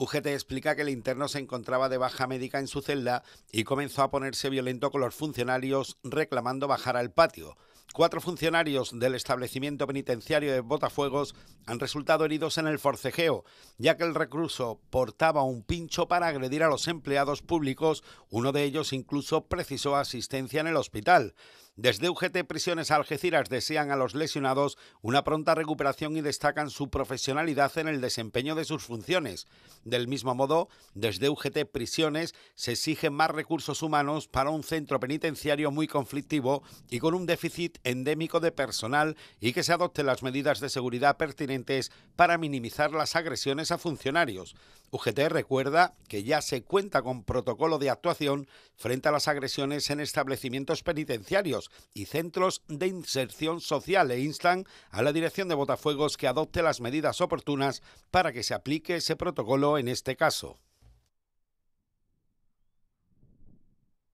UGT explica que el interno se encontraba de baja médica en su celda y comenzó a ponerse violento con los funcionarios reclamando bajar al patio. Cuatro funcionarios del establecimiento penitenciario de Botafuegos han resultado heridos en el forcejeo, ya que el recluso portaba un pincho para agredir a los empleados públicos, uno de ellos incluso precisó asistencia en el hospital. Desde UGT Prisiones Algeciras desean a los lesionados una pronta recuperación y destacan su profesionalidad en el desempeño de sus funciones. Del mismo modo, desde UGT Prisiones se exigen más recursos humanos para un centro penitenciario muy conflictivo y con un déficit endémico de personal y que se adopten las medidas de seguridad pertinentes para minimizar las agresiones a funcionarios. UGT recuerda que ya se cuenta con protocolo de actuación frente a las agresiones en establecimientos penitenciarios y centros de inserción social e instan a la dirección de Botafuegos que adopte las medidas oportunas para que se aplique ese protocolo en este caso.